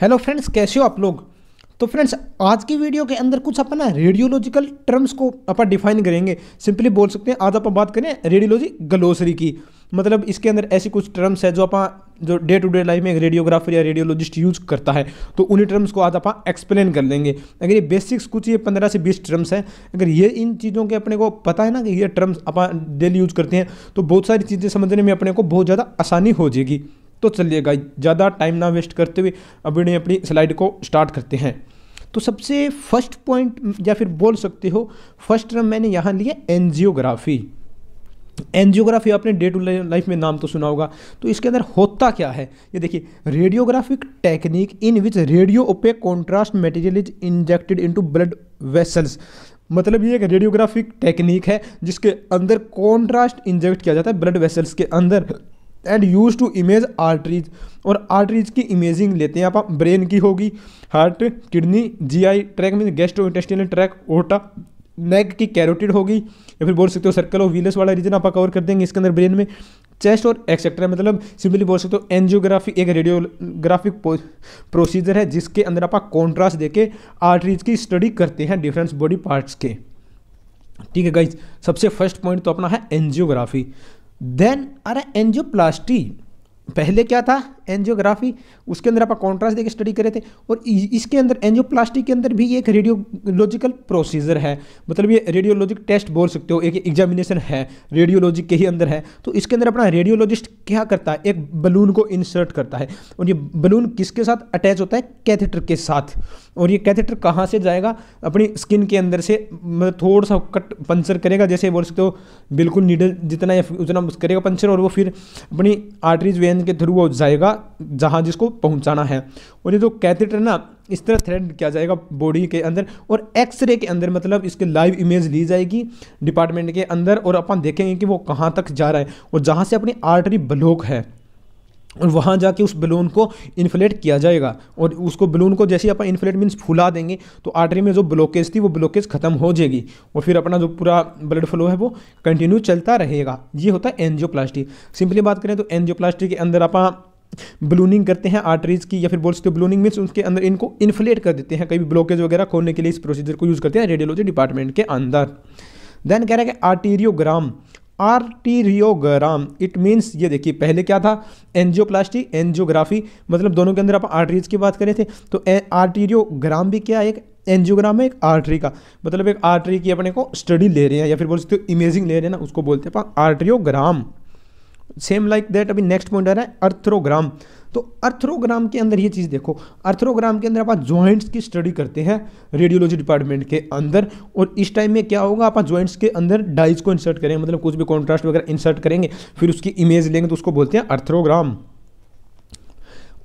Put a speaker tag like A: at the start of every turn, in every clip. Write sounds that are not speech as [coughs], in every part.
A: Hello friends कैसे हो आप लोग तो फ्रेंड्स आज की वीडियो के अंदर कुछ अपन ना रेडियोलॉजिकल टर्म्स को अपन डिफाइन करेंगे सिंपली बोल सकते हैं आज आप बात करें रेडियोलॉजी गलोसरी की मतलब इसके अंदर ऐसी कुछ टर्म्स है जो आप जो डे टू डे लाइफ में एक रेडियोग्राफर या रेडियोलॉजिस्ट यूज करता है तो उन्हीं टर्म्स को आज आप एक्सप्लेन कर लेंगे अगर ये बेसिक्स कुछ ये पंद्रह से बीस टर्म्स हैं अगर ये इन चीज़ों के अपने को पता है ना कि ये टर्म्स आप डेली यूज करते हैं तो बहुत सारी चीज़ें समझने में अपने को बहुत ज़्यादा आसानी हो जाएगी तो चलिए ज़्यादा टाइम ना वेस्ट करते हुए अपने अपनी स्लाइड को स्टार्ट करते हैं तो सबसे फर्स्ट पॉइंट या फिर बोल सकते हो फर्स्ट टर्म मैंने यहाँ लिया एनजियोग्राफी एनजियोग्राफी आपने डे टू लाइफ में नाम तो सुना होगा तो इसके अंदर होता क्या है ये देखिए radiographic technique in which radio opaque contrast material is injected into blood vessels मतलब ये एक रेडियोग्राफिक टेक्निक है जिसके अंदर कॉन्ट्रास्ट इंजेक्ट किया जाता है ब्लड वेसल्स के अंदर and use to image arteries और आर्टरीज की इमेजिंग लेते हैं आप ब्रेन की होगी heart kidney GI tract mean gastrointestinal tract ओटा नेक की कैरोटिड होगी या फिर बोल सकते हो सर्कल और वीलस वाला रीजन आप कवर कर देंगे इसके अंदर ब्रेन में चेस्ट और एक्सेट्रा मतलब सिंपली बोल सकते हो एनजियोग्राफी एक रेडियोग्राफिक प्रोसीजर है जिसके अंदर आप कॉन्ट्रास्ट देके आर्टरीज की स्टडी करते हैं डिफरेंट बॉडी पार्ट्स के ठीक है गाइज सबसे फर्स्ट पॉइंट तो अपना है एनजियोग्राफी Then are angioplasty. पहले क्या था एनजियोग्राफी उसके अंदर आप कॉन्ट्रास्ट देकर स्टडी करे थे और इसके अंदर एंजियोप्लास्टी के अंदर भी एक रेडियोलॉजिकल प्रोसीजर है मतलब ये रेडियोलॉजिक टेस्ट बोल सकते हो एक एग्जामिनेशन है रेडियोलॉजी के ही अंदर है तो इसके अंदर अपना रेडियोलॉजिस्ट क्या करता है एक बलून को इंसर्ट करता है और ये बलून किसके साथ अटैच होता है कैथेटर के साथ और ये कैथेटर कहाँ से जाएगा अपनी स्किन के अंदर से मतलब थोड़ा सा कट पंचर करेगा जैसे बोल सकते हो बिल्कुल नीडल जितना उतना करेगा पंचर और वो फिर अपनी आर्टरीज वेन लेंथ के थ्रू वो जाएगा जहाँ जिसको पहुँचाना है और ये जो कैथेटर ना इस तरह थ्रेड किया जाएगा बॉडी के अंदर और एक्सरे के अंदर मतलब इसके लाइव इमेज ली जाएगी डिपार्टमेंट के अंदर और अपन देखेंगे कि वो कहाँ तक जा रहा है और जहाँ से अपनी आर्टरी ब्लॉक है और वहाँ जाके उस बलून को इन्फ्लेट किया जाएगा और उसको बलून को जैसे अपन इन्फ्लेट मीन्स फुला देंगे तो आर्टरी में जो ब्लॉकेज थी वो ब्लॉकेज खत्म हो जाएगी और फिर अपना जो पूरा ब्लड फ्लो है वो कंटिन्यू चलता रहेगा ये होता है एनजियोप्लास्टी सिंपली बात करें तो एनजियोप्लास्टी के अंदर आप ब्लूनिंग करते हैं आर्टरीज की या फिर बोल सकते हो ब्लूनिंग मीन्स उसके अंदर इनको इन्फ्लेट कर देते हैं कई ब्लॉकेज वगैरह खोलने के लिए इस प्रोसीजर को यूज़ करते हैं रेडियोलॉजी डिपार्टमेंट के अंदर देन कह रहे हैं कि आर्टीरियोग्राम आर्टीरियोग्राम इट मीन्स ये देखिए पहले क्या था एनजियोप्लास्टी एनजियोग्राफी मतलब दोनों के अंदर आप आर्टरीज की बात करें थे तो आर्टीरियोग्राम भी क्या है एक एनजियोग्राम है एक आर्टरी का मतलब एक आर्टरी की अपने को स्टडी ले रहे हैं या फिर बोल सकते हो इमेजिंग ले रहे हैं ना उसको बोलते हैं आर्टरियोग्राम सेम लाइक दैट अभी नेक्स्ट पॉइंट आ रहा है अर्थरोग्राम तो अर्थरोग्राम के अंदर ये चीज़ देखो अर्थरोग्राम के अंदर आप ज्वाइंट्स की स्टडी करते हैं रेडियोलॉजी डिपार्टमेंट के अंदर और इस टाइम में क्या होगा आप ज्वाइंट्स के अंदर डाइज को इंसर्ट करेंगे मतलब कुछ भी कॉन्ट्रास्ट वगैरह इंसर्ट करेंगे फिर उसकी इमेज लेंगे तो उसको बोलते हैं अर्थरोग्राम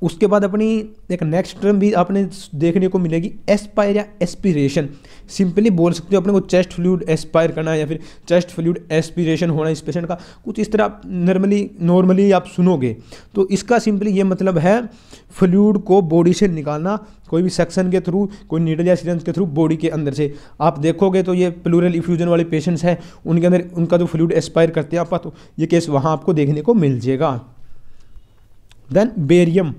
A: उसके बाद अपनी एक नेक्स्ट टर्म भी आपने देखने को मिलेगी एस्पायर या एस्पिरेशन सिंपली बोल सकते हो अपने को चेस्ट फ्लूड एस्पायर करना है या फिर चेस्ट फ्लूड एस्पिरेशन होना इस पेशेंट का कुछ इस तरह नॉर्मली नॉर्मली आप सुनोगे तो इसका सिंपली ये मतलब है फ्लूड को बॉडी से निकालना कोई भी सेक्शन के थ्रू कोई नीडल या सीरेंस के थ्रू बॉडी के अंदर से आप देखोगे तो ये प्लूरल इफ्यूजन वाले पेशेंट्स हैं उनके अंदर उनका जो फ्लूड एस्पायर करते हैं आप तो ये केस वहाँ आपको देखने को मिल जाएगा देन बेरियम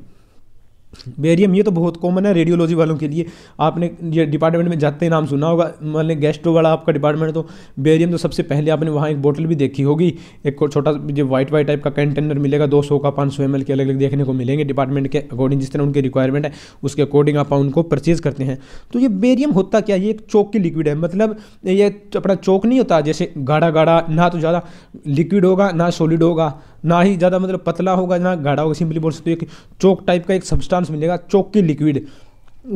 A: बेरियम ये तो बहुत कॉमन है रेडियोलॉजी वालों के लिए आपने ये डिपार्टमेंट में जाते ही नाम सुना होगा मान लें गैस्ट्रो वाला आपका डिपार्टमेंट तो बेरियम तो सबसे पहले आपने वहाँ एक बोतल भी देखी होगी एक छोटा जो वाइट वाइट टाइप का कंटेनर मिलेगा दो सौ का पाँच सौ एम के अलग अलग देखने को मिलेंगे डिपार्टमेंट के अकॉर्डिंग जिस तरह उनकी रिक्वायरमेंट है उसके अकॉर्डिंग आप उनको परचेज करते हैं तो ये बेरियम होता क्या ये एक चौक की लिक्विड है मतलब ये अपना चौक नहीं होता जैसे गाढ़ा गाढ़ा ना तो ज़्यादा लिक्विड होगा ना सॉलिड होगा ना ही ज़्यादा मतलब पतला होगा ना गाढ़ा होगा सिंपली बोल सकते हो एक चौक टाइप का एक सब्सटांस मिलेगा चौक की लिक्विड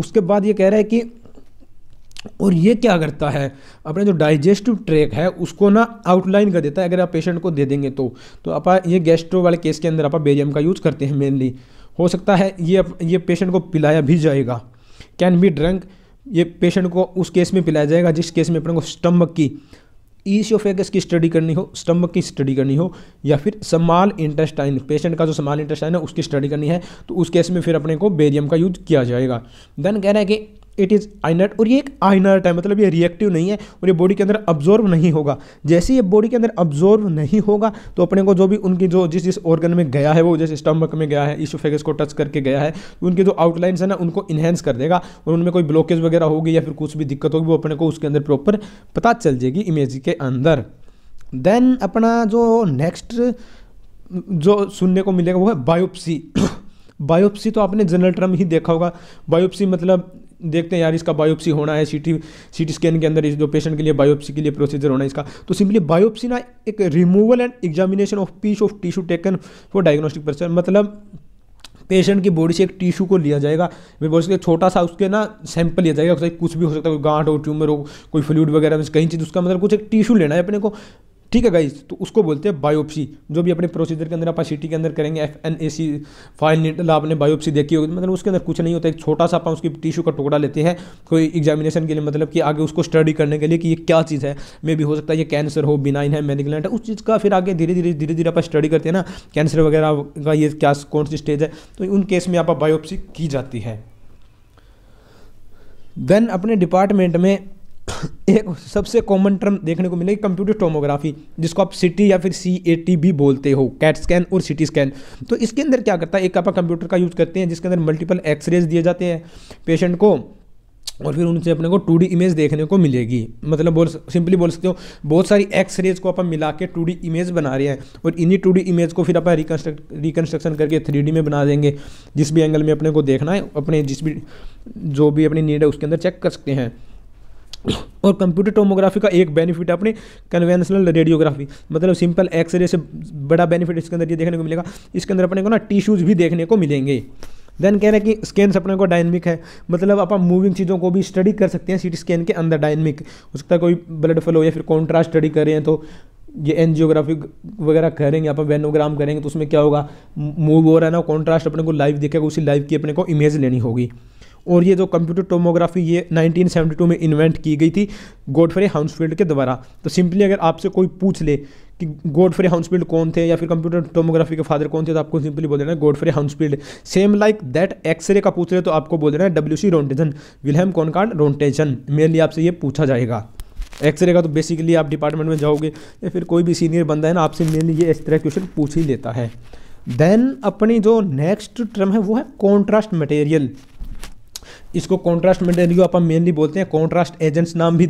A: उसके बाद ये कह रहा है कि और ये क्या करता है अपने जो डाइजेस्टिव ट्रैक है उसको ना आउटलाइन कर देता है अगर आप पेशेंट को दे देंगे तो तो आप ये गैस्ट्रो वाले केस के अंदर आप बेरियम का यूज़ करते हैं मेनली हो सकता है ये ये पेशेंट को पिलाया भी जाएगा कैन बी ड्रंक ये पेशेंट को उस केस में पिलाया जाएगा जिस केस में अपने को स्टमक की ईशियोफेगस की स्टडी करनी हो स्टमक की स्टडी करनी हो या फिर समाल इंटेस्टाइन पेशेंट का जो समाल इंटेस्टाइन है उसकी स्टडी करनी है तो उस केस में फिर अपने को बेरियम का यूज किया जाएगा देन कह रहे हैं कि इट इज़ आइनर्ट और ये एक आइनर्ट है मतलब ये रिएक्टिव नहीं है और ये बॉडी के अंदर अब्जॉर्व नहीं होगा जैसे ये बॉडी के अंदर अब्जॉर्व नहीं होगा तो अपने को जो भी उनकी जो जिस जिस ऑर्गन में गया है वो जैसे स्टमक में गया है फेगस को टच करके गया है तो उनके जो आउटलाइंस है ना उनको इन्हेंस कर देगा और उनमें कोई ब्लॉकेज वगैरह होगी या फिर कुछ भी दिक्कत होगी वो अपने को उसके अंदर प्रॉपर पता चल जाएगी इमेज के अंदर देन अपना जो नेक्स्ट जो सुनने को मिलेगा वो है बायोप्सी बायोप्सी [coughs] तो आपने जनरल टर्म ही देखा होगा बायोप्सी मतलब देखते हैं यार इसका बायोप्सी होना है सी टी स्कैन के अंदर इस जो पेशेंट के लिए बायोप्सी के लिए प्रोसीजर होना है इसका तो सिंपली बायोप्सी ना एक removal and examination of piece of tissue taken for diagnostic person मतलब पेशेंट की बॉडी से एक टिश्यू को लिया जाएगा मैं बोल सकते छोटा सा उसके ना सैंपल लिया जाएगा कुछ भी हो सकता है कोई गांठ हो ट्यूमर हो कोई फ्लूड वगैरह में कहीं चीज़ उसका मतलब कुछ एक टिश्यू लेना है अपने को ठीक है गाइज तो उसको बोलते हैं बायोप्सी जो भी अपने प्रोसीजर के अंदर आप सिटी के अंदर करेंगे F N A C fine needle आपने बायोप्सी देखी होगी मतलब उसके अंदर कुछ नहीं होता एक छोटा सा अपन उसकी टिश्यू का टुकड़ा लेते हैं कोई एग्जामिनेशन के लिए मतलब कि आगे उसको स्टडी करने के लिए कि ये क्या चीज़ है मे भी हो सकता है ये कैंसर हो बिनाइन है मेनिग्लैंड है तो उस चीज़ का फिर आगे धीरे धीरे धीरे धीरे आप स्टडी करते हैं ना कैंसर वगैरह का ये क्या कौन सी स्टेज है तो उन केस में आप बायोप्सी की जाती है देन अपने डिपार्टमेंट में [coughs] एक सबसे कॉमन टर्म देखने को मिलेगी कंप्यूटर टोमोग्राफी जिसको आप सिटी या फिर सी ए टी भी बोलते हो कैट स्कैन और सिटी स्कैन तो इसके अंदर क्या करता है एक आप कंप्यूटर का यूज़ करते हैं जिसके अंदर मल्टीपल एक्सरेज दिए जाते हैं पेशेंट को और फिर उनसे अपने को टू इमेज देखने को मिलेगी मतलब बोल सिंपली बोल सकते हो बहुत सारी एक्स रेज को अपन मिला के टू इमेज बना रहे हैं और इन्हीं टू इमेज को फिर अपन रिकन्स्ट्रक्ट रिकन्स्ट्रक्शन करके थ्री में बना देंगे जिस भी एंगल में अपने को देखना है अपने जिस भी जो भी अपनी नीड है उसके अंदर चेक कर सकते हैं और कंप्यूटर टोमोग्राफी का एक बेनिफिट है अपनी कन्वेंशनल रेडियोग्राफी मतलब सिंपल एक्सरे से बड़ा बेनिफिट इसके अंदर ये देखने को मिलेगा इसके अंदर अपने को ना टिश्यूज़ भी देखने को मिलेंगे देन कह रहे हैं कि स्कैन अपने को डायनमिक है मतलब आप मूविंग चीज़ों को भी स्टडी कर सकते हैं सी स्कैन के अंदर डायनमिक हो सकता है कोई ब्लड फ्लो या फिर कॉन्ट्रास्ट स्टडी कर रहे हैं तो ये एनजियोग्राफी वगैरह करेंगे आप वेनोग्राम करेंगे तो उसमें क्या होगा मूव हो रहा है ना कॉन्ट्रास्ट अपने को लाइव देखेगा उसी लाइव की अपने को इमेज लेनी होगी और ये जो कंप्यूटर टोमोग्राफी ये 1972 में इन्वेंट की गई थी गोडफ्रे हाउंसफील्ड के द्वारा तो सिंपली अगर आपसे कोई पूछ ले कि गोडफ्रे हाउंसफील्ड कौन थे या फिर कंप्यूटर टोमोग्राफी के फादर कौन थे तो आपको सिंपली बोल देना है Godfrey Hounsfield same like that x-ray का पूछ रहे तो आपको बोल देना है W C Roentgen Wilhelm Conrad Roentgen mainly आपसे ये पूछा जाएगा एक्सरे का तो बेसिकली आप डिपार्टमेंट में जाओगे या फिर कोई भी सीनियर बंदा है ना आपसे मेनली ये इस तरह क्वेश्चन पूछ ही लेता है देन अपनी जो नेक्स्ट टर्म है वो है कॉन्ट्रास्ट मटेरियल इसको कॉन्ट्रास्ट मटेरियल अपन मेनली बोलते हैं कॉन्ट्रास्ट एजेंट्स नाम भी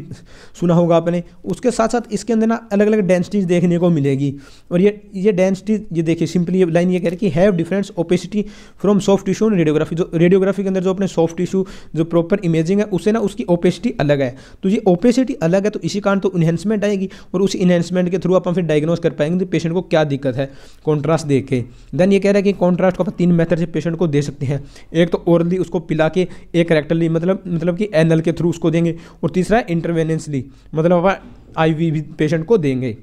A: सुना होगा आपने उसके साथ साथ इसके अंदर ना अलग अलग डेंसिटीज देखने को मिलेगी और ये ये डेंसिटी ये देखिए सिंपली लाइन ये कह रही है कि have difference opacity from soft tissue and radiography जो रेडियोग्राफी के अंदर जो अपने सॉफ्ट टिश्यू जो प्रॉपर इमेजिंग है उससे ना उसकी ओपेसिटी अलग है तो ये ओपेसिटी अलग है तो इसी कारण तो इन्हेंसमेंट आएगी और उस इन्हेंसमेंट के थ्रू अपन फिर डायग्नोज कर पाएंगे तो पेशेंट को क्या दिक्कत है कॉन्ट्रास्ट देख के देन ये कह रहा है कि कॉन्ट्रास्ट को अपन तीन मेथड से पेशेंट को दे सकते हैं एक तो ओरली उसको पिला के एक डायरेक्टली मतलब मतलब कि एनल के थ्रू उसको देंगे और तीसरा इंटरवेनेंसली मतलब आई वी पेशेंट को देंगे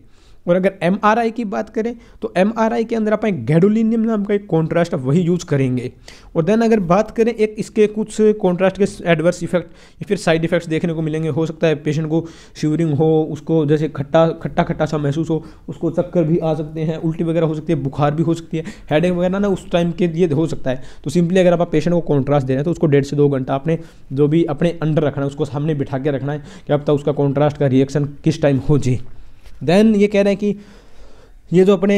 A: और अगर एम की बात करें तो एम के अंदर आप गैडोलिनियम नाम का एक कॉन्ट्रास्ट वही यूज़ करेंगे और देन अगर बात करें एक इसके कुछ कॉन्ट्रास्ट के एडवर्स इफेक्ट या फिर साइड इफेक्ट्स देखने को मिलेंगे हो सकता है पेशेंट को शिवरिंग हो उसको जैसे खट्टा खट्टा खट्टा सा महसूस हो उसको चक्कर भी आ सकते हैं उल्टी वगैरह हो सकती है बुखार भी हो सकती है हेडेक वगैरह ना उस टाइम के लिए हो सकता है तो सिंपली अगर आप पेशेंट को कॉन्ट्रास्ट दे रहे हैं तो उसको डेढ़ से दो घंटा आपने जो भी अपने अंडर रखना है उसको सामने बिठा के रखना है कि अब तक उसका कॉन्ट्रास्ट का रिएक्शन किस टाइम हो जाए देन ये कह रहे हैं कि ये जो अपने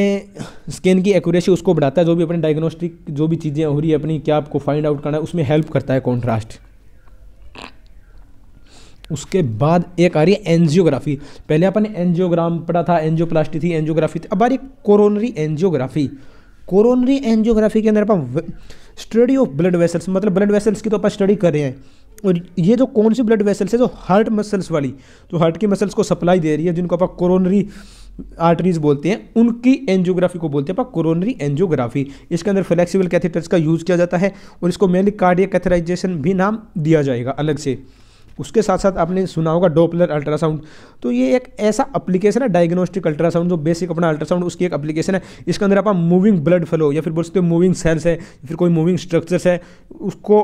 A: स्कैन की एक्यूरेसी उसको बढ़ाता है जो भी अपने डायग्नोस्टिक जो भी चीज़ें हो रही है अपनी क्या आपको फाइंड आउट करना है उसमें हेल्प करता है कॉन्ट्रास्ट उसके बाद एक आ रही है एनजियोग्राफी पहले अपन एनजियोग्राम पढ़ा था एनजियोप्लास्टी थी एनजियोग्राफी थी अब आ रही कोरोनरी एनजियोग्राफी कोरोनरी एनजियोग्राफी के अंदर अपन स्टडी ऑफ ब्लड वेसल्स मतलब ब्लड वेसल्स की तो अपन स्टडी कर रहे हैं और ये जो कौन सी ब्लड वेसल्स है जो हार्ट मसल्स वाली जो हार्ट की मसल्स को सप्लाई दे रही है जिनको आप कोरोनरी आर्टरीज बोलते हैं उनकी एंजियोग्राफी को बोलते हैं आप कोरोनरी एंजियोग्राफी इसके अंदर फ्लेक्सिबल कैथेटर्स का यूज़ किया जाता है और इसको मेनली कार्डियक कैथराइजेशन भी नाम दिया जाएगा अलग से उसके साथ साथ आपने सुना होगा डोपलर अल्ट्रासाउंड तो ये एक ऐसा एप्लीकेशन है डायग्नोस्टिक अल्ट्रासाउंड जो बेसिक अपना अल्ट्रासाउंड उसकी एक एप्लीकेशन है इसके अंदर आप मूविंग ब्लड फ्लो या फिर बोल सकते हो मूविंग सेल्स है फिर कोई मूविंग स्ट्रक्चर्स है उसको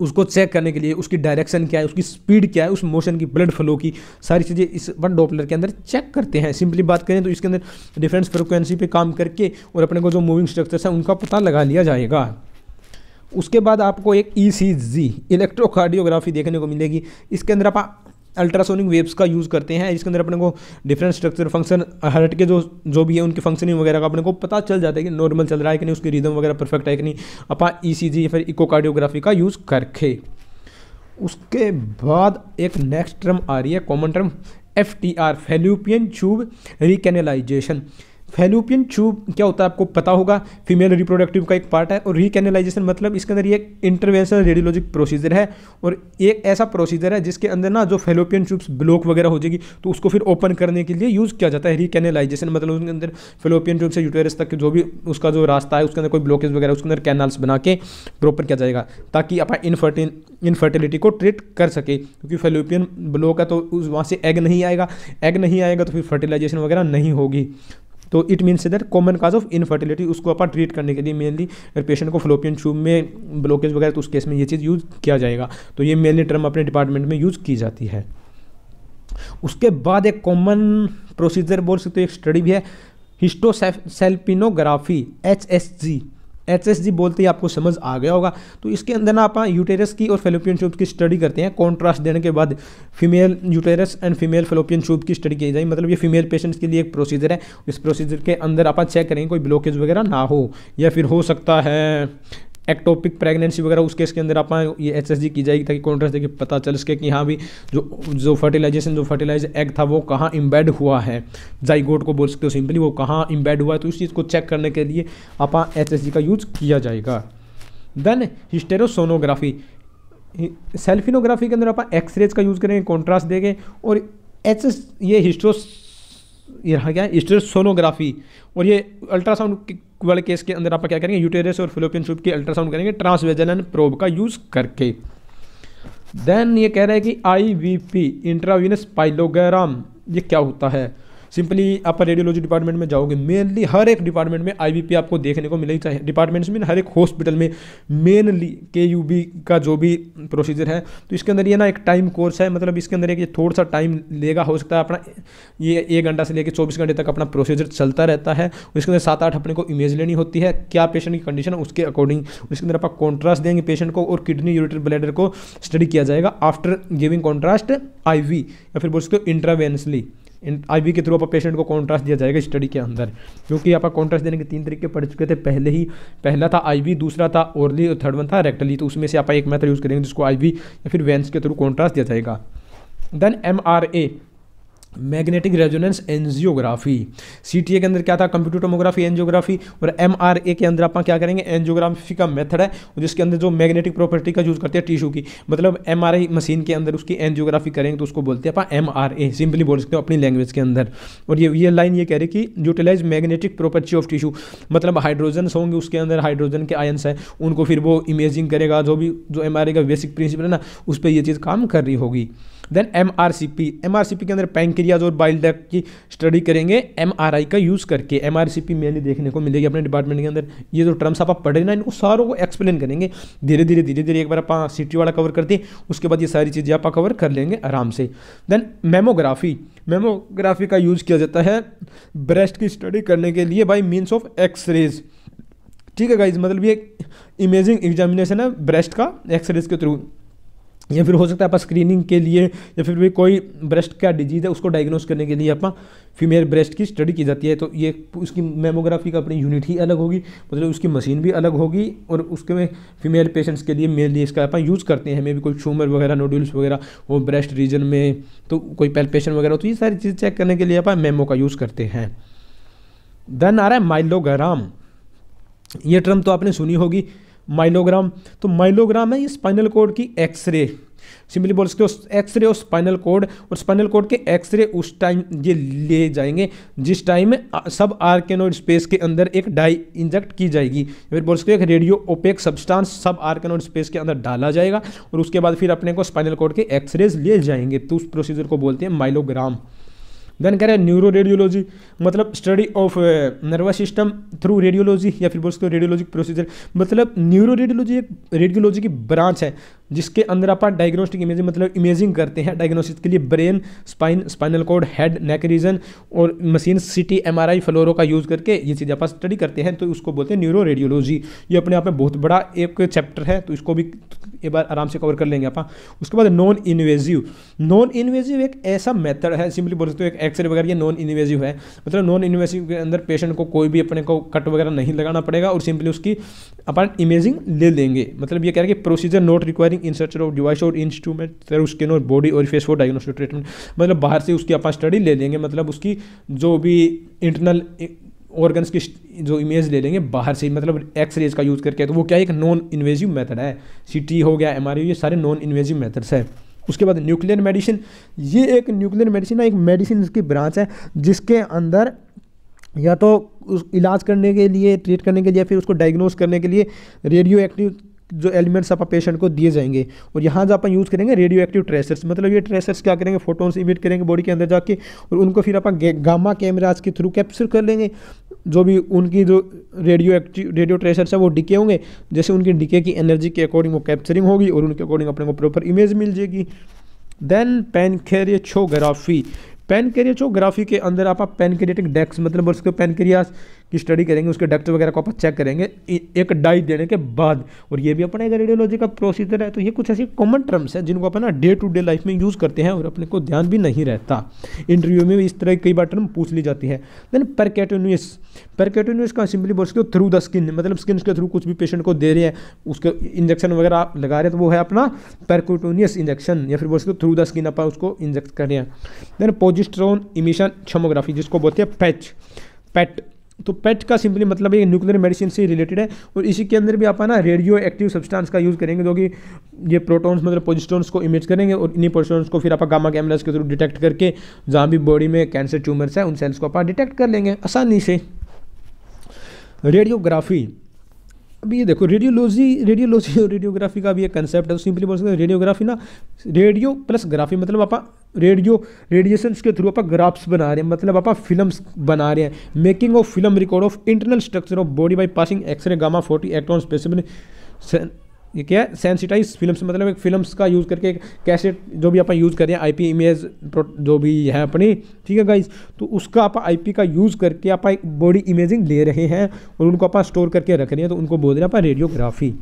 A: उसको चेक करने के लिए उसकी डायरेक्शन क्या है उसकी स्पीड क्या है उस मोशन की ब्लड फ्लो की सारी चीज़ें इस वन डॉपलर के अंदर चेक करते हैं सिंपली बात करें तो इसके अंदर डिफरेंस फ्रिक्वेंसी पे काम करके और अपने को जो मूविंग स्ट्रक्चर्स हैं उनका पता लगा लिया जाएगा उसके बाद आपको एक ई सी जी इलेक्ट्रोकार्डियोग्राफी देखने को मिलेगी इसके अंदर आप अल्ट्रासोनिक वेव्स का यूज़ करते हैं इसके अंदर अपने को डिफरेंट स्ट्रक्चर फंक्शन हर्ट के जो जो भी है उनकी फंक्शनिंग वगैरह का अपने को पता चल जाता है कि नॉर्मल चल रहा है कि नहीं उसकी रिदम वगैरह परफेक्ट है कि नहीं अपना ई सी जी या फिर इकोकार्डियोग्राफी का यूज़ करके उसके बाद एक नेक्स्ट टर्म आ रही है common term F T R fallopian tube recanalization fallopian tube क्या होता है आपको पता होगा फीमेल रिप्रोडक्टिव का एक पार्ट है और रिकेनलाइजेशन मतलब इसके अंदर ये एक इंटरवेंशनल रेडियोलॉजिक प्रोसीजर है और एक ऐसा प्रोसीजर है जिसके अंदर ना जो फेलोपियन ट्यूब्स ब्लॉक वगैरह हो जाएगी तो उसको फिर ओपन करने के लिए यूज़ किया जाता है रिकेनलाइजेशन मतलब उसके अंदर फेलोपियन ट्यूब से यूटेरस तक जो भी उसका जो रास्ता है उसके अंदर कोई ब्लॉकेज वगैरह उसके अंदर कैनल्स बना के प्रॉपर किया जाएगा ताकि आप इनफर्टिन इनफर्टिलिटी को ट्रीट कर सके क्योंकि फेलोपियन ब्लॉक है तो उस वहाँ से एग नहीं आएगा एग नहीं आएगा तो फिर फर्टिलाइजेशन वगैरह नहीं होगी तो it means that common cause of infertility उसको अपन ट्रीट करने के लिए मेनली अगर पेशेंट को फ्लोपियन ट्यूब में ब्लॉकेज वगैरह तो उस केस में ये चीज़ यूज़ किया जाएगा तो ये मेनली टर्म अपने डिपार्टमेंट में यूज़ की जाती है उसके बाद एक कॉमन प्रोसीजर बोल सकते हो एक स्टडी भी है hysterosalpingography H S G H S G बोलते ही आपको समझ आ गया होगा तो इसके अंदर ना आप यूटेरस की और फेलोपियन ट्यूब की स्टडी करते हैं कॉन्ट्रास्ट देने के बाद female uterus and female fallopian tube की स्टडी की जाए मतलब ये फीमेल पेशेंट्स के लिए एक प्रोसीजर है इस प्रोसीजर के अंदर आप चेक करेंगे कोई ब्लॉकेज वगैरह ना हो या फिर हो सकता है एक्टोपिक प्रेगनेंसी वगैरह उस केस के अंदर आप ये एच की जाएगी ताकि कॉन्ट्रास्ट देखिए पता चल सके कि हाँ भी जो जो फर्टिलाइजेशन जो फर्टिलाइज एग था वो कहाँ इम्बेड हुआ है जाइगोट को बोल सकते हो सिंपली वो कहाँ इम्बेड हुआ है तो उस चीज़ को चेक करने के लिए आप एच का यूज़ किया जाएगा देन हिस्टेरोसोनोग्राफी सेल्फिनोग्राफी के अंदर आप एक्सरेज का यूज़ करेंगे कॉन्ट्रास्ट देंगे और एच ये हिस्ट्रोस ये रहा क्या है सोनोग्राफी और ये अल्ट्रासाउंड वाले केस के अंदर आप क्या करेंगे यूटेरस और फिलोपियन सूप की अल्ट्रासाउंड करेंगे ट्रांसवेजन प्रोब का यूज़ करके देन ये कह रहे हैं कि I V P intravenous pyelogram ये क्या होता है सिंपली आप रेडियोलॉजी डिपार्टमेंट में जाओगे मेनली हर एक डिपार्टमेंट में आईबीपी आपको देखने को मिलेगी चाहे डिपार्टमेंट्स में हर एक हॉस्पिटल में मेनली के यू बी का जो भी प्रोसीजर है तो इसके अंदर ये ना एक टाइम कोर्स है मतलब इसके अंदर एक थोड़ा सा टाइम लेगा हो सकता है अपना ये एक घंटा से लेकर चौबीस घंटे तक अपना प्रोसीजर चलता रहता है उसके अंदर सात आठ अपने को इमेज लेनी होती है क्या पेशेंट की कंडीशन है उसके अकॉर्डिंग उसके अंदर आप कॉन्ट्रास्ट देंगे पेशेंट को और किडनी यूरिटर ब्लैडर को स्टडी किया जाएगा आफ्टर गिविंग कॉन्ट्रास्ट आईवी या फिर बोल सकते हो इंट्रावेंसली आई के थ्रू आप पेशेंट को कॉन्ट्रास्ट दिया जाएगा स्टडी के अंदर क्योंकि आप कॉन्ट्रास्ट देने के तीन तरीके पढ़ चुके थे पहले ही पहला था आई दूसरा था ओरली और थर्ड वन था रेक्टली तो उसमें से आप एक मेथड यूज़ करेंगे जिसको आई या फिर वेंस के थ्रू कॉन्ट्रास्ट दिया जाएगा then M magnetic resonance angiography C के अंदर क्या था कंप्यूटर टोमोग्राफी एंजियोग्राफी और एम के अंदर आप क्या करेंगे एंजियोग्राफी का मेथड है जिसके अंदर जो मैग्नेटिक प्रॉपर्टी का यूज़ करते हैं टिश्यू की मतलब एम मशीन के अंदर उसकी एंजियोग्राफी करेंगे तो उसको बोलते हैं आप एम सिंपली बोल सकते हो अपनी लैंग्वेज के अंदर और ये ये लाइन ये कह रही कि utilize magnetic property of tissue मतलब हाइड्रोजन होंगे उसके अंदर हाइड्रोजन के आयंस हैं उनको फिर वो इमेजिंग करेगा जो भी जो एम का बेसिक प्रिंसिपल है ना उस पर यह चीज़ काम कर रही होगी then M R C P M R C P के अंदर पैंक्रियाज और बाइल डक की स्टडी करेंगे एम आर आई का यूज़ करके M R C P mainly देखने को मिलेगी अपने डिपार्टमेंट के अंदर ये जो टर्म्स आप पढ़े ना इनको सारों को एक्सप्लेन करेंगे धीरे धीरे धीरे धीरे एक बार आप सिटी हाँ, वाला कवर करते हैं उसके बाद ये सारी चीज़ें आप कवर कर लेंगे आराम से देन मेमोग्राफी मेमोग्राफी का यूज़ किया जाता है ब्रेस्ट की स्टडी करने के लिए बाई मीन्स ऑफ एक्सरेज ठीक है गाइज मतलब ये एक इमेजिंग एग्जामिनेशन है ब्रेस्ट का एक्सरेज के थ्रू या फिर हो सकता है आप स्क्रीनिंग के लिए या फिर भी कोई ब्रेस्ट का डिजीज़ है उसको डायग्नोस करने के लिए अपना फीमेल ब्रेस्ट की स्टडी की जाती है तो ये उसकी मेमोग्राफी का अपनी यूनिट ही अलग होगी मतलब उसकी मशीन भी अलग होगी और उसके में फीमेल पेशेंट्स के लिए मेनली इसका अपना यूज़ करते हैं मे भी कोई शूमर वगैरह नोड्यूल्स वगैरह वो ब्रेस्ट रीजन में तो कोई पेल्पेशन वगैरह तो ये सारी चीज़ चेक करने के लिए आप मेमो का यूज़ करते हैं देन आ रहा है माइलोग्राम ये टर्म तो आपने सुनी होगी माइलोग्राम तो माइलोग्राम है ये स्पाइनल कोड की एक्सरे सिंपली बोल सकते हो एक्सरे और स्पाइनल कोड और स्पाइनल कोड के एक्सरे उस टाइम ये ले जाएंगे जिस टाइम सब आर्केनोइड स्पेस के अंदर एक डाई इंजेक्ट की जाएगी फिर बोल सकते हो एक रेडियो ओपेक सब्सटेंस सब आर्केनोइड स्पेस के अंदर डाला जाएगा और उसके बाद फिर अपने को स्पाइनल कोड के एक्सरेज ले जाएंगे तो उस प्रोसीजर को बोलते हैं माइलोग्राम देन कह रहे हैं न्यूरो रेडियोलॉजी मतलब study of nervous system through radiology या फिर बोल सकते हो रेडियोलॉजिक प्रोसीजर मतलब न्यूरो रेडियोलॉजी एक रेडियोलॉजी की ब्रांच है जिसके अंदर आप डायग्नोस्टिक इमेजिंग मतलब इमेजिंग करते हैं डायग्नोसिस के लिए brain spine spinal cord head neck region और मशीन सिटी एमआरआई फ्लोरो का यूज़ करके ये चीज़ आप स्टडी करते हैं तो उसको बोलते हैं न्यूरो रेडियोलॉजी ये अपने आप में बहुत बड़ा एक चैप्टर है तो इसको भी एक बार आराम से कवर कर लेंगे आप हाँ। उसके बाद नॉन इन्वेजिव नॉन इन्वेजिव एक ऐसा मेथड है सिंपली बोल सकते हो एक एक्सरे वगैरह ये नॉन इन्वेजिव है मतलब नॉन इन्वेजिव के अंदर पेशेंट को कोई भी अपने को कट वगैरह नहीं लगाना पड़ेगा और सिंपली उसकी अपन इमेजिंग ले लेंगे मतलब ये कह रहे हैं कि प्रोसीजर नॉट रिक्वायरिंग एक्सपर्टिंग इन सर्च ऑफ डिवाइस और इंस्ट्रूमेंट सर उसके नो बॉडी और फेस फॉर डायग्नोस्टिक ट्रीटमेंट मतलब बाहर से उसकी अपना स्टडी ले लेंगे मतलब उसकी जो भी इंटरनल ऑर्गन्स की जो इमेज ले लेंगे बाहर से मतलब एक्सरेज का यूज़ करके तो वो क्या एक नॉन इन्वेजिव मेथड है सी हो गया एम ये सारे नॉन इन्वेजिव मेथड्स है उसके बाद न्यूक्लियर मेडिसिन ये एक न्यूक्लियर मेडिसिन एक मेडिसिन की ब्रांच है जिसके अंदर या तो उस इलाज करने के लिए ट्रीट करने के लिए फिर उसको डायग्नोस करने के लिए रेडियो एक्टिव जो एलिमेंट्स आप पेशेंट को दिए जाएंगे और यहाँ जो आप यूज़ करेंगे रेडियो एक्टिव ट्रेसर्स मतलब ये ट्रेसर्स क्या करेंगे फोटोन्स इमिट करेंगे बॉडी के अंदर जाके और उनको फिर आप गामा कैमराज के थ्रू कैप्चर कर लेंगे जो भी उनकी जो रेडियो एक्टिव रेडियो ट्रेसर्स है वो डिके होंगे जैसे उनकी डिके की एनर्जी के अकॉर्डिंग वो कैप्चरिंग होगी और उनके अकॉर्डिंग अपने को प्रॉपर इमेज मिल जाएगी देन पेनकेरियोग्राफी पेनकेरियोग्राफी के अंदर आप पेनकेरिएटिक डेस्क मतलब उसके पेनकेरियास की स्टडी करेंगे उसके डक्ट वगैरह को आप चेक करेंगे एक डाइट देने के बाद और ये भी अपना एक रेडियोलॉजी का प्रोसीजर है तो ये कुछ ऐसी कॉमन टर्म्स हैं जिनको अपना डे टू डे लाइफ में यूज़ करते हैं और अपने को ध्यान भी नहीं रहता इंटरव्यू में इस तरह कई बार टर्म पूछ ली जाती है देन परकेटोनियस परकेटोनियस का सिंपली बोल सकते हो थ्रू द स्किन मतलब स्किन के थ्रू कुछ भी पेशेंट को दे रहे हैं उसके इंजेक्शन वगैरह आप लगा रहे तो वो है अपना परकोटोनियस इंजेक्शन या फिर बोल सकते हो थ्रू द स्किन अपन उसको इंजेक्ट कर रहे हैं देन पोजिस्ट्रोन इमिशन छमोग्राफी जिसको बोलते हैं पैच पैट तो पेट का सिंपली मतलब ये न्यूक्लियर मेडिसिन से रिलेटेड है और इसी के अंदर भी आप ना रेडियो एक्टिव सब्सटेंस का यूज़ करेंगे जो कि ये प्रोटॉन्स मतलब पोजिस्टोन्स को इमेज करेंगे और इन्हीं पोजिस्टोन्स को फिर आप गामा कैमराज के थ्रू डिटेक्ट करके जहाँ भी बॉडी में कैंसर ट्यूमर्स हैं उन सेल्स को आप डिटेक्ट कर लेंगे आसानी से रेडियोग्राफी अब ये देखो रेडियोलॉजी रेडियोलॉजी और रेडियोग्राफी का भी एक कंसेप्ट है सिंपली तो बोल सकते हैं रेडियोग्राफी ना रेडियो प्लस ग्राफी मतलब आप रेडियो रेडिएशन के थ्रू आप ग्राफ्स बना रहे हैं मतलब आप फिल्म्स बना रहे हैं making of film record of internal structure of body by passing x ray gamma forty electron specific ये क्या है सेंसिटाइज फिल्म्स मतलब एक फिल्म्स का यूज़ करके कैसेट जो भी अपन यूज़ कर रहे हैं आईपी इमेज जो भी है अपनी ठीक है गाइज तो उसका आप आईपी का यूज़ करके आप एक बॉडी इमेजिंग ले रहे हैं और उनको आप स्टोर करके रख रहे हैं तो उनको बोल रहे हैं आप रेडियोग्राफी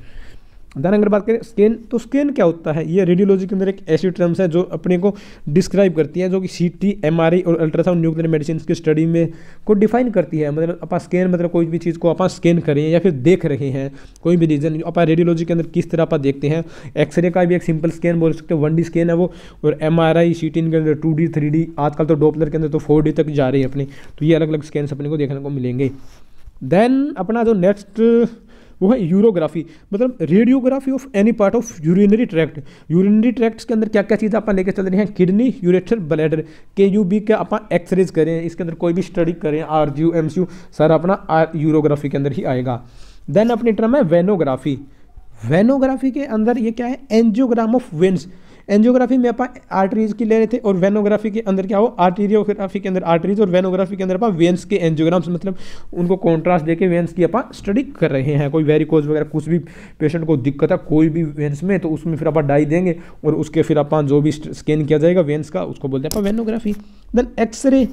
A: देन अगर बात करें स्कैन तो स्कैन क्या होता है ये रेडियोलॉजी के अंदर एक ऐसी टर्म्स है जो अपने को डिस्क्राइब करती है जो कि C T M R I और अल्ट्रासाउंड न्यूक्लियर मेडिसिन की स्टडी में को डिफाइन करती है मतलब अपना स्कैन मतलब कोई भी चीज़ को अपना स्कैन करें या फिर देख रहे हैं कोई भी रीजन अपना रेडियोलॉजी के अंदर किस तरह आप देखते हैं एक्सरे का भी एक सिंपल स्कैन बोल सकते हैं वन डी स्कैन है वो और M R I C T के अंदर टू डी थ्री डी आजकल तो डोपलर के अंदर तो फोर डी तक जा रही है अपनी तो ये अलग अलग स्कैन अपने को देखने को मिलेंगे देन अपना जो नेक्स्ट वो है यूरोग्राफी मतलब radiography of any part of urinary tract urinary tract के अंदर क्या क्या चीज़ आप लेकर चल रहे हैं kidney ureter bladder K U B का आप एक्सरेज करें इसके अंदर कोई भी स्टडी करें R G U M C U sir अपना यूरोग्राफी के अंदर ही आएगा देन अपनी टर्म है वेनोग्राफी वेनोग्राफी के अंदर ये क्या है एनजियोग्राम ऑफ वेंस एंजियोग्राफी में आप आर्टरीज की ले रहे थे और वेनोग्राफी के अंदर क्या हो आर्टीरियोग्राफी के अंदर आर्टरीज और वेनोग्राफी के अंदर आप वेन्स के एंजियोग्राम्स मतलब उनको कॉन्ट्रास्ट देकर वेंस की आप स्टडी कर रहे हैं कोई वेरिकोज वगैरह कुछ भी पेशेंट को दिक्कत है कोई भी वेंस में तो उसमें फिर आप डाई देंगे और उसके फिर आप जो भी स्कैन किया जाएगा वेंस का उसको बोलते हैं अपन वेनोग्राफी देन एक्सरे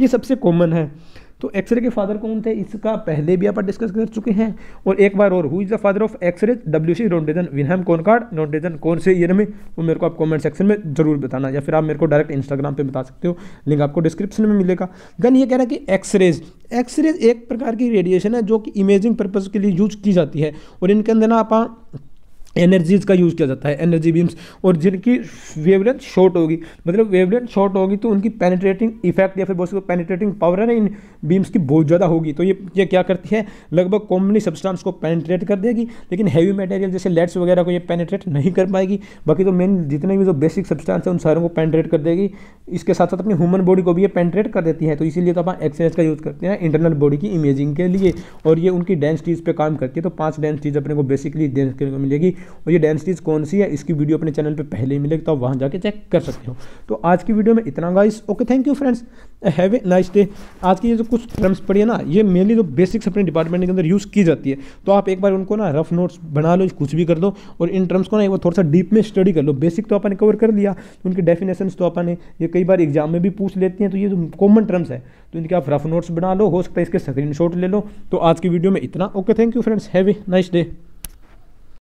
A: ये सबसे कॉमन है तो एक्सरे के फादर कौन थे इसका पहले भी आप डिस्कस कर चुके हैं और एक बार और who is the father of x ray W C Roentgen Wilhelm Conrad Roentgen कौन से ईयर में वो मेरे को आप कमेंट सेक्शन में जरूर बताना या फिर आप मेरे को डायरेक्ट इंस्टाग्राम पे बता सकते हो लिंक आपको डिस्क्रिप्शन में मिलेगा देन ये कह रहा है कि एक्सरेज एक्सरेज एक प्रकार की रेडिएशन है जो कि इमेजिंग पर्पज़ के लिए यूज की जाती है और इनके अंदर ना आप एनर्जीज़ का यूज़ किया जाता है एनर्जी बीम्स और जिनकी वेवलेंथ शॉर्ट होगी मतलब वेवलेंथ शॉर्ट होगी तो उनकी पेनिट्रेटिंग इफेक्ट या फिर बहुत सी पेनिट्रेटिंग पावर है ना इन बीम्स की बहुत ज़्यादा होगी तो ये ये क्या करती है लगभग कॉमनली सब्सटेंस को पेनिट्रेट कर देगी लेकिन हैवी मटेरियल जैसे लेट्स वगैरह को ये पेनिट्रेट नहीं कर पाएगी बाकी तो मेन जितने भी जो बेसिक सब्सटेंस है उन सारों को पेनिट्रेट कर देगी इसके साथ साथ अपनी ह्यूमन बॉडी को भी ये पेनिट्रेट कर देती है तो इसीलिए तो आप एक्सरसाइज का यूज़ करते हैं इंटरनल बॉडी की इमेजिंग के लिए और ये उनकी डेंस पर काम करती है तो पाँच डेंस अपने को बेसिकली डेंस को मिलेगी और ये डेंसिटीज़ कौन सी है इसकी वीडियो अपने चैनल पे पहले ही मिलेगी तो आप वहाँ जाके चेक कर सकते हो तो आज की वीडियो में इतना guys okay thank you friends have a nice day आज की ये जो कुछ टर्म्स पड़ी है ना ये मेनली जो बेसिक्स अपने डिपार्टमेंट के अंदर यूज़ की जाती है तो आप एक बार उनको ना रफ नोट्स बना लो कुछ भी कर दो और इन टर्म्स को ना एक बार थोड़ा सा डीप में स्टडी कर लो बेसिक तो आपने कवर कर लिया उनके डेफिनेशन तो आपने ये कई बार एग्जाम में भी पूछ लेती हैं तो ये जो कॉमन टर्म्स है तो इनके आप रफ नोट्स बना लो हो सकता है इसके स्क्रीनशॉट ले लो तो आज की वीडियो में इतना okay thank you friends have a nice day